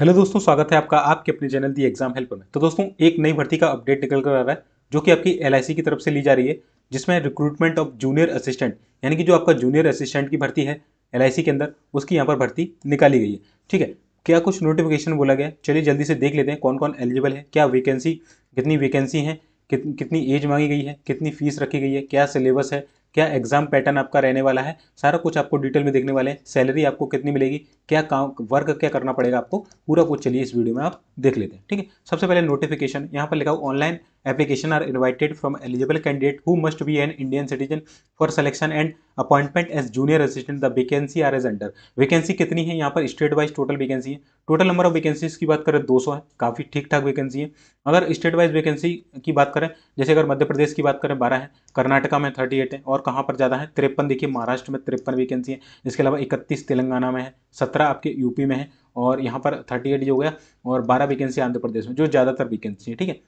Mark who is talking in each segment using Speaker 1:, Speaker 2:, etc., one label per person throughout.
Speaker 1: hello दोस्तों स्वागत है आपका आपके अपने चैनल दी एग्जाम हेल्प में तो दोस्तों एक नई भर्ती का अपडेट निकल कर आ रहा है जो कि आपकी एल की तरफ से ली जा रही है जिसमें रिक्रूटमेंट ऑफ जूनियर असिस्टेंट यानी कि जो आपका जूनियर असिस्टेंट की भर्ती है एल के अंदर उसकी यहाँ पर भर्ती निकाली गई है ठीक है क्या कुछ नोटिफिकेशन बोला गया चलिए जल्दी से देख लेते हैं कौन कौन एलिजिबल है क्या वैकेंसी कितनी वैकेंसी है कितनी एज मांगी गई है कितनी फीस रखी गई है क्या सिलेबस है क्या एग्जाम पैटर्न आपका रहने वाला है सारा कुछ आपको डिटेल में देखने वाले हैं सैलरी आपको कितनी मिलेगी क्या काम वर्क क्या करना पड़ेगा आपको पूरा कुछ चलिए इस वीडियो में आप देख लेते हैं ठीक है सबसे पहले नोटिफिकेशन यहाँ पर लिखा हुआ online application are invited from eligible candidate who must be an Indian citizen for selection and appointment as junior assistant the vacancy are as under vacancy कितनी है यहाँ पर स्टेट वाइज टोटल वैकेंसी है total number of vacancies की बात करें 200 है काफ़ी ठीक ठाक वैकेंसी है अगर स्टेट वाइज वैकेंसी की बात करें जैसे अगर मध्य प्रदेश की बात करें बारह है कर्नाटका में थर्टी एट है और कहाँ पर ज़्यादा है तिरपन देखिए महाराष्ट्र में तिरपन वैकेंसी है इसके अलावा इकतीस तेलंगाना में है सत्रह आपके यूपी में है और यहाँ पर थर्टी एट जो हो गया और बारह वैकेंसी आंध्र प्रदेश में जो ज़्यादातर वैकेंसी है ठीक है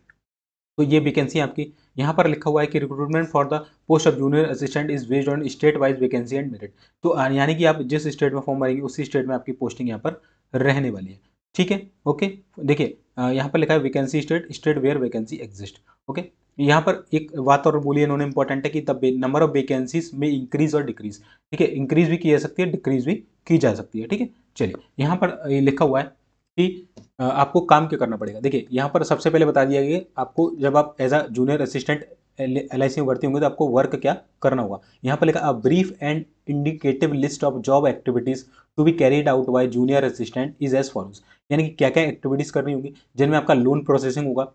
Speaker 1: तो ये वैकेंसी आपकी यहाँ पर लिखा हुआ है कि recruitment for the post of junior assistant is based on state wise vacancy and merit तो यानी कि आप जिस स्टेट में फॉर्म भरेंगे उसी स्टेट में आपकी पोस्टिंग यहाँ पर रहने वाली है ठीक है ओके देखिए यहाँ पर लिखा है vacancy state state where vacancy exist okay यहाँ पर एक बात और बोली इन्होंने इंपॉर्टेंट है कि द नंबर ऑफ वेकेंसीज में इंक्रीज और डिक्रीज ठीक है इंक्रीज भी की जा सकती है डिक्रीज भी की जा सकती है ठीक है चलिए यहाँ पर ये लिखा हुआ है कि आपको काम क्या करना पड़ेगा देखिए यहाँ पर सबसे पहले बता दिया गया आपको जब आप as a junior assistant L I C में भर्ती होंगे तो आपको वर्क क्या करना होगा यहाँ पर लिखा a brief and indicative list of job activities to be carried out by junior assistant is as follows यानी कि क्या क्या एक्टिविटीज़ करनी होगी जिनमें आपका लोन प्रोसेसिंग होगा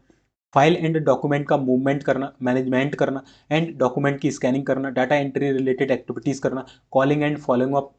Speaker 1: फाइल एंड डॉक्यूमेंट का मूवमेंट करना मैनेजमेंट करना एंड डॉक्यूमेंट की स्कैनिंग करना डाटा एंट्री रिलेटेड एक्टिविटीज़ करना calling and following up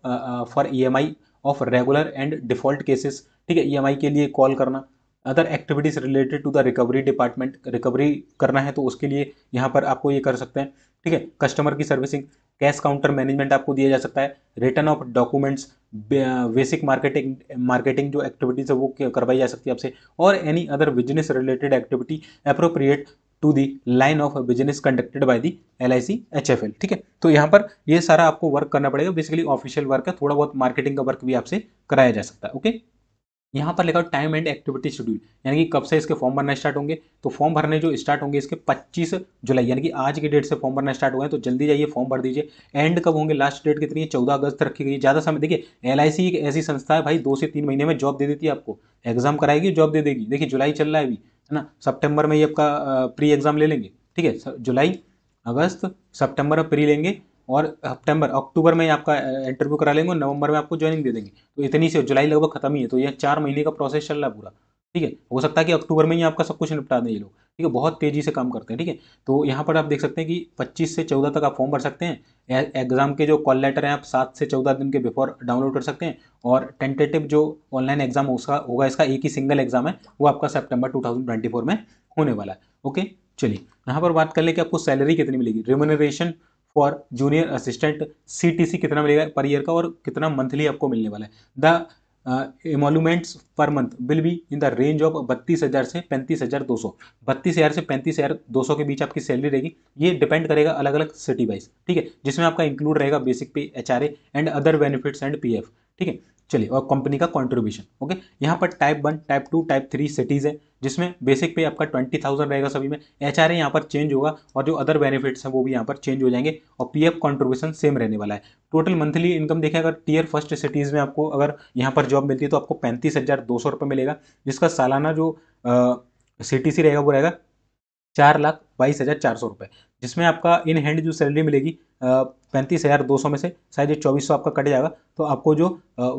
Speaker 1: for E e of regular and default cases ठीक है ई e के लिए कॉल करना other activities related to the recovery department recovery करना है तो उसके लिए यहाँ पर आपको ये कर सकते हैं ठीक है कस्टमर की सर्विसिंग कैश काउंटर मैनेजमेंट आपको दिया जा सकता है return of documents basic marketing marketing जो एक्टिविटीज़ है वो करवाई जा सकती है आपसे और any other business related activity appropriate to the line of business conducted by the L I C H F L ठीक है तो यहाँ पर ये यह सारा आपको वर्क करना पड़ेगा बेसिकली ऑफिशियल वर्क है थोड़ा बहुत मार्केटिंग का वर्क भी आपसे कराया जा सकता है ओके यहाँ पर लिखा टाइम एंड एक्टिविटी शेड्यूल यानी कि कब से इसके फॉर्म भरना स्टार्ट होंगे तो फॉर्म भरने जो स्टार्ट होंगे इसके 25 जुलाई यानी कि आज की डेट से फॉर्म भरना स्टार्ट हुआ है तो जल्दी जाइए फॉर्म भर दीजिए एंड कब होंगे लास्ट डेट कितनी है चौदह अगस्त रखी गई है ज़्यादा समय देखिए एल एक ऐसी संस्था है भाई दो से तीन महीने में जॉब दे देती है आपको एग्जाम कराएगी जॉब दे देगी देखिए जुलाई चल रहा है अभी है ना सप्टेम्बर में ही आपका प्री एग्जाम ले लेंगे ठीक है जुलाई अगस्त सितंबर में प्री लेंगे और सितंबर अक्टूबर में आपका इंटरव्यू करा लेंगे और नवंबर में आपको ज्वाइनिंग दे देंगे तो इतनी से जुलाई लगभग खत्म ही है तो यह चार महीने का प्रोसेस चल रहा है पूरा ठीक है हो सकता है कि अक्टूबर में ही आपका सब कुछ निपटा दें ये लोग ठीक है बहुत तेज़ी से काम करते हैं ठीक है तो यहाँ पर आप देख सकते हैं कि पच्चीस से चौदह तक आप फॉर्म भर सकते हैं एग्ज़ाम के जो कॉल लेटर हैं आप सात से चौदह दिन के बिफोर डाउनलोड कर सकते हैं और टेंटेटिव जो ऑनलाइन एग्ज़ाम उसका होगा इसका एक ही सिंगल एग्ज़ाम है वो आपका सेप्टेम्बर टू में होने वाला है ओके चलिए यहाँ पर बात कर लें कि आपको सैलरी कितनी मिलेगी रिमोनरेशन और जूनियर असिस्टेंट सीटीसी कितना मिलेगा पर ईयर का और कितना मंथली आपको मिलने वाला है the emoluments per month will be in the range of बत्तीस हज़ार से पैंतीस हज़ार दो सौ बत्तीस हज़ार से पैंतीस हज़ार दो सौ के बीच आपकी सैलरी रहेगी ये डिपेंड करेगा अलग अलग सिटी वाइज ठीक है जिसमें आपका इंक्लूड रहेगा basic pay H R A and other benefits and P F ठीक है चलिए और कंपनी का कॉन्ट्रीब्यूशन ओके यहाँ पर type one type two type three cities है जिसमें बेसिक पे आपका ट्वेंटी थाउजेंड रहेगा सभी में एच आर यहाँ पर चेंज होगा और जो अदर बेनिफिट्स हैं वो भी यहाँ पर चेंज हो जाएंगे और पी एफ कॉन्ट्रीब्यूशन सेम रहने वाला है टोटल मंथली इनकम देखें अगर टीयर फर्स्ट सिटीज़ में आपको अगर यहाँ पर जॉब मिलती है तो आपको पैंतीस हज़ार दो सौ रुपये मिलेगा जिसका सालाना जो सी टी सी रहेगा वो रहेगा चार लाख बाईस हज़ार चार सौ रुपये जिसमें आपका इन हैंड जो सैलरी मिलेगी पैंतीस हज़ार दो सौ में से शायद ये चौबीस सौ आपका कट जाएगा तो आपको जो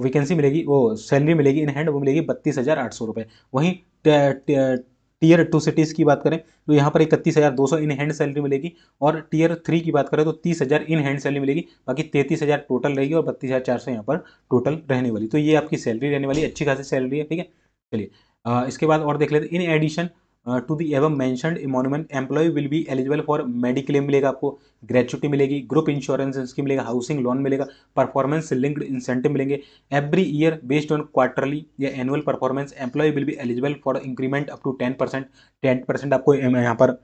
Speaker 1: वैकेंसी मिलेगी वो सैलरी मिलेगी इन हैंड वो मिलेगी बत्तीस हज़ार आठ सौ रुपये वहीं टीयर टू सिटीज़ की बात करें तो यहाँ पर इकतीस हज़ार दो सौ इन हैंड सैलरी मिलेगी और टीयर थ्री की बात करें तो तीस हज़ार इन हैंड सैलरी मिलेगी बाकी तैंतीस हज़ार टोटल रहेगी और बत्तीस हज़ार चार सौ यहाँ पर टोटल रहने वाली तो ये आपकी सैलरी रहने वाली अच्छी खासी सैलरी है ठीक है चलिए इसके बाद और देख लेते in addition to be above mentioned इमोनमेंट employee will be eligible for mediclaim मिलेगा आपको ग्रेचुटी मिलेगी ग्रुप इंश्योरेंस स्कीम मिलेगा हाउसिंग लोन मिलेगा परफॉर्मेंस लिंक्ड इंसेंटिव मिलेंगे every year based on quarterly या annual performance employee will be eligible for increment up to ten percent ten percent आपको यहाँ पर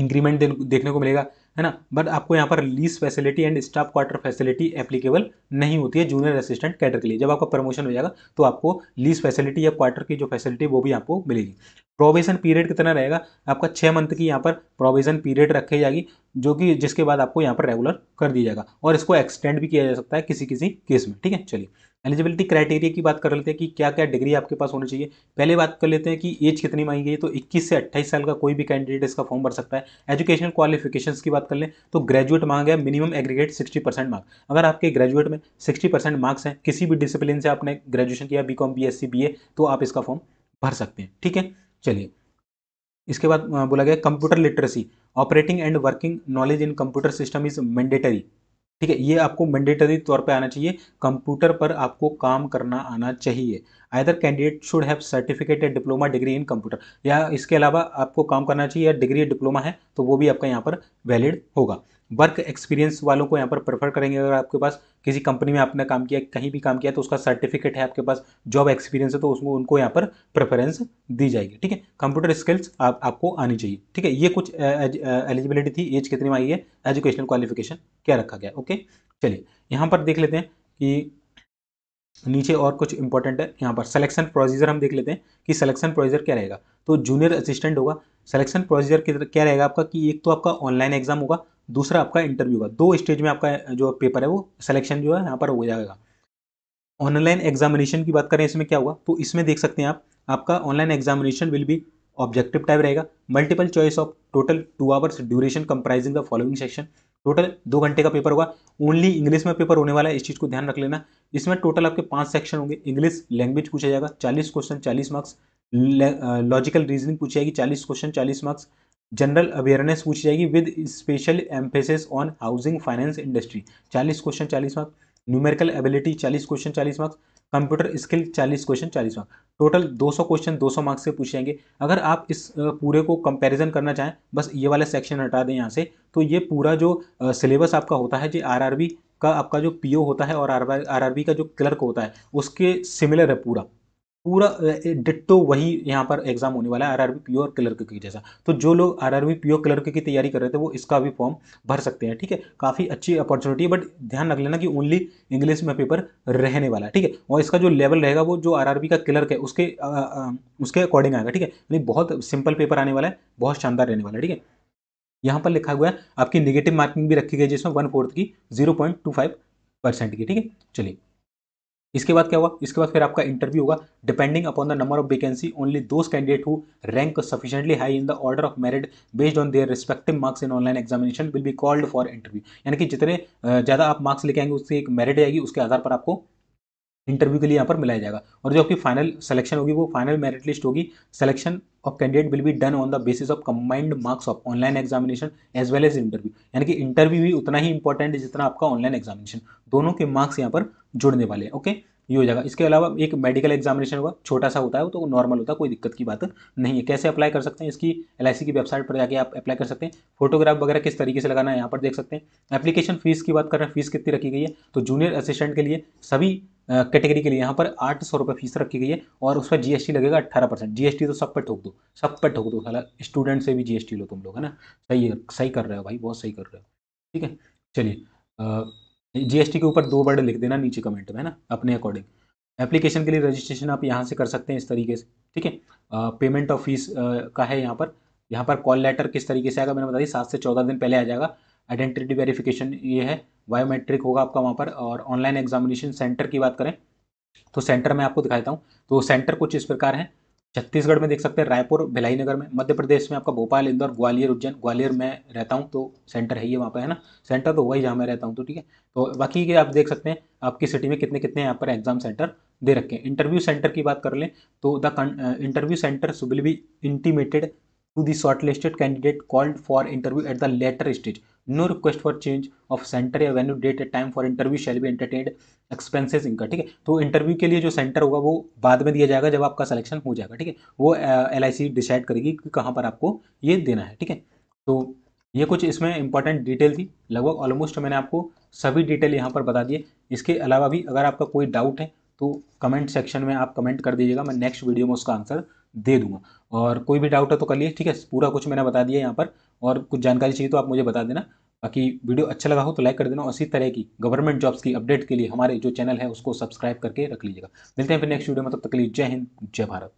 Speaker 1: इंक्रीमेंट देखने को मिलेगा है ना बट आपको यहाँ पर lease facility and staff quarter facility applicable नहीं होती है जूनियर असिस्टेंट कैडर के लिए जब आपका प्रमोशन हो जाएगा तो आपको लीज फैसिलिटी या क्वार्टर की जो फैसिलिटी वो भी आपको मिलेगी प्रोविजन पीरियड कितना रहेगा आपका छः मंथ की यहाँ पर प्रोविजन पीरियड रखी जाएगी जो कि जिसके बाद आपको यहाँ पर रेगुलर कर दिया जाएगा और इसको एक्सटेंड भी किया जा सकता है किसी किसी केस में ठीक है चलिए एलिजिबिलिटी क्राइटेरिया की बात कर लेते हैं कि क्या क्या डिग्री आपके पास होनी चाहिए पहले बात कर लेते हैं कि एज कितनी मांगी गई तो 21 से 28 साल का कोई भी कैंडिडेट इसका फॉर्म भर सकता है एजुकेशनल क्वालिफिकेशंस की बात कर लें तो ग्रेजुएट मांग गया मिनिमम एग्रीगेट 60 परसेंट मार्क्स अगर आपके ग्रेजुएट में सिक्सटी परसेंट मार्क्स हैं किसी भी डिसिप्लिन से आपने ग्रेजुएशन किया B com B S C B A तो आप इसका फॉर्म भर सकते हैं ठीक है चलिए इसके बाद बोला गया computer literacy operating and working knowledge in computer system is mandatory ठीक है ये आपको मैंडेटरी तौर पे आना चाहिए कंप्यूटर पर आपको काम करना आना चाहिए either candidate should have certificate या डिप्लोमा डिग्री इन कंप्यूटर या इसके अलावा आपको काम करना चाहिए या डिग्री डिप्लोमा है तो वो भी आपका यहाँ पर वैलिड होगा वर्क एक्सपीरियंस वालों को यहाँ पर प्रेफर करेंगे अगर आपके पास किसी कंपनी में आपने काम किया कहीं भी काम किया तो उसका सर्टिफिकेट है आपके पास जॉब एक्सपीरियंस है तो उसमें उनको यहाँ पर प्रेफरेंस दी जाएगी ठीक है कंप्यूटर स्किल्स आप आपको आनी चाहिए ठीक है ये कुछ एलिजिबिलिटी थी एज कितनी में आई है एजुकेशनल क्वालिफिकेशन क्या रखा गया ओके चलिए यहाँ पर देख लेते हैं कि नीचे और कुछ इंपॉर्टेंट है यहाँ पर सिलेक्शन प्रोसीजर हम देख लेते हैं कि सिलेक्शन प्रोसीजर क्या रहेगा तो जूनियर असिस्टेंट होगा सिलेक्शन प्रोसीजर क्या रहेगा आपका कि एक तो आपका ऑनलाइन एग्जाम होगा दूसरा आपका इंटरव्यू का दो स्टेज में आपका जो पेपर है वो सिलेक्शन जो है यहाँ पर हो जाएगा ऑनलाइन एग्जामिनेशन की बात करें इसमें क्या हुआ तो इसमें देख सकते हैं आप आपका online examination will be objective type रहेगा multiple choice of total two hours duration comprising the following section total दो घंटे का पेपर होगा ओनली इंग्लिश में पेपर होने वाला है इस चीज़ को ध्यान रख लेना इसमें टोटल आपके पांच सेक्शन होंगे इंग्लिश लैंग्वेज पूछा जाएगा चालीस क्वेश्चन चालीस मार्क्स लॉजिकल रीजनिंग पूछी जाएगी चालीस क्वेश्चन चालीस मार्क्स जनरल अवेयरनेस पूछी जाएगी with special emphasis on housing finance industry चालीस क्वेश्चन चालीस मार्क्स न्यूमेरिकल एबिलिटी चालीस क्वेश्चन चालीस मार्क्स कंप्यूटर स्किल चालीस क्वेश्चन चालीस मार्क्स टोटल 200 क्वेश्चन 200 मार्क्स से पूछे जाएंगे अगर आप इस पूरे को कंपैरिजन करना चाहें बस ये वाला सेक्शन हटा दें यहाँ से तो ये पूरा जो सिलेबस आपका होता है जो बी का आपका जो ओ होता है और बी का जो क्लर्क होता है उसके सिमिलर है पूरा पूरा डिट्टो वही यहाँ पर एग्जाम होने वाला है आरआरबी प्योर क्लर्क की जैसा तो जो लोग आरआरबी प्योर क्लर्क की तैयारी कर रहे थे वो इसका भी फॉर्म भर सकते हैं ठीक है काफ़ी अच्छी अपॉर्चुनिटी है बट ध्यान रख लेना कि ओनली इंग्लिश में पेपर रहने वाला है ठीक है और इसका जो लेवल रहेगा वो जो आर का क्लर्क है उसके आ, आ, उसके अकॉर्डिंग आएगा ठीक है यानी बहुत सिंपल पेपर आने वाला है बहुत शानदार रहने वाला है ठीक है यहाँ पर लिखा हुआ है आपकी निगेटिव मार्किंग भी रखी गई जिसमें वन फोर्थ की zero point two five percent की ठीक है चलिए इसके बाद क्या हुआ इसके बाद फिर आपका इंटरव्यू होगा depending upon the number of vacancy only those candidate who rank sufficiently high in the order of merit based on their respective marks in online examination will be called for interview यानी कि जितने ज़्यादा आप marks लेके आएंगे उससे एक merit आएगी उसके आधार पर आपको इंटरव्यू के लिए यहाँ पर मिलाया जाएगा और जो आपकी फाइनल सिलेक्शन होगी वो फाइनल मेरिट लिस्ट होगी selection of candidate will be done on the basis of combined marks of online examination as well as interview यानी कि इंटरव्यू भी उतना ही इंपॉर्टेंट है जितना आपका ऑनलाइन एग्जामिनेशन दोनों के मार्क्स यहाँ पर जुड़ने वाले हैं ओके ये हो जाएगा इसके अलावा एक मेडिकल एग्जामिनेशन हुआ छोटा सा होता है तो नॉर्मल होता है कोई दिक्कत की बात नहीं है कैसे अप्लाई कर सकते हैं इसकी एल की वेबसाइट पर जाके आप अप्लाई कर सकते हैं फोटोग्राफ वगैरह किस तरीके से लगाना है यहाँ पर देख सकते हैं एप्लीकेशन फीस की बात कर रहे हैं फीस कितनी रखी गई है तो जूनियर असिस्टेंट के लिए सभी कैटेगरी के लिए यहाँ पर आठ सौ रुपये फीस रखी गई है और उस पर जीएसटी लगेगा अट्ठारह परसेंट जीएसटी तो सब पर ठोक दो सब पर ठोक दो साला स्टूडेंट से भी जीएसटी लो तुम लोग है ना सही सही कर रहे हो भाई बहुत सही कर रहे हो ठीक है चलिए जीएसटी के ऊपर दो वर्ड लिख देना नीचे कमेंट में है ना अपने अकॉर्डिंग एप्लीकेशन के लिए रजिस्ट्रेशन आप यहाँ से कर सकते हैं इस तरीके से ठीक है पेमेंट ऑफ फीस का है यहाँ पर यहाँ पर कॉल लेटर किस तरीके से आएगा मैंने बता दी सात से चौदह दिन पहले आ जाएगा आइडेंटिटी वेरिफिकेशन ये है बायोमेट्रिक होगा आपका वहाँ पर और ऑनलाइन एग्जामिनेशन सेंटर की बात करें तो सेंटर में आपको दिखाता हूँ तो सेंटर कुछ इस प्रकार है छत्तीसगढ़ में देख सकते हैं रायपुर भिलाई नगर में मध्य प्रदेश में आपका भोपाल इंदौर ग्वालियर उज्जैन ग्वालियर में रहता हूँ तो सेंटर है ही वहाँ पर है ना सेंटर तो वही जहाँ मैं रहता हूँ तो ठीक है तो बाकी के आप देख सकते हैं आपकी सिटी में कितने कितने यहाँ पर एग्जाम सेंटर दे रखे हैं इंटरव्यू सेंटर की बात कर लें तो the interview centre will be intimated to the listed candidate called for interview at the later stage no request for change of centre या venue date a time for interview shall be entertain expenses इनका ठीक है तो interview के लिए जो centre होगा वो बाद में दिया जाएगा जब आपका सिलेक्शन हो जाएगा ठीक है वो एल आई डिसाइड करेगी कि कहाँ पर आपको ये देना है ठीक है तो ये कुछ इसमें इंपॉर्टेंट डिटेल थी लगभग ऑलमोस्ट मैंने आपको सभी डिटेल यहाँ पर बता दिए इसके अलावा भी अगर आपका कोई डाउट है तो कमेंट सेक्शन में आप कमेंट कर दीजिएगा मैं नेक्स्ट वीडियो में उसका आंसर दे दूंगा और कोई भी डाउट है तो कर लिए ठीक है पूरा कुछ मैंने बता दिया यहाँ पर और कुछ जानकारी चाहिए तो आप मुझे बता देना बाकी वीडियो अच्छा लगा हो तो लाइक कर देना और इसी तरह की गवर्नमेंट जॉब्स की अपडेट के लिए हमारे जो चैनल है उसको सब्सक्राइब करके रख लीजिएगा मिलते हैं फिर नेक्स्ट वीडियो में तब तक के लिए जय हिंद जय भारत